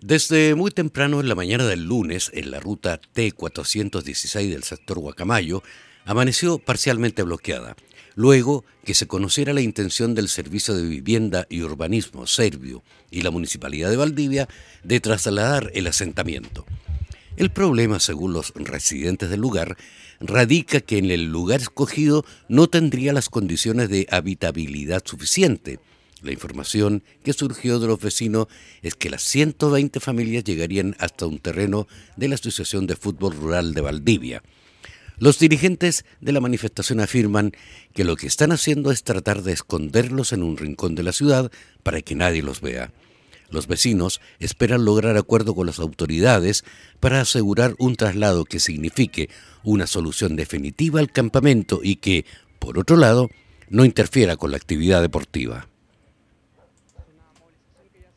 Desde muy temprano en la mañana del lunes, en la ruta T416 del sector Guacamayo, amaneció parcialmente bloqueada. Luego que se conociera la intención del Servicio de Vivienda y Urbanismo Serbio y la Municipalidad de Valdivia de trasladar el asentamiento. El problema, según los residentes del lugar, radica que en el lugar escogido no tendría las condiciones de habitabilidad suficiente la información que surgió de los vecinos es que las 120 familias llegarían hasta un terreno de la Asociación de Fútbol Rural de Valdivia. Los dirigentes de la manifestación afirman que lo que están haciendo es tratar de esconderlos en un rincón de la ciudad para que nadie los vea. Los vecinos esperan lograr acuerdo con las autoridades para asegurar un traslado que signifique una solución definitiva al campamento y que, por otro lado, no interfiera con la actividad deportiva.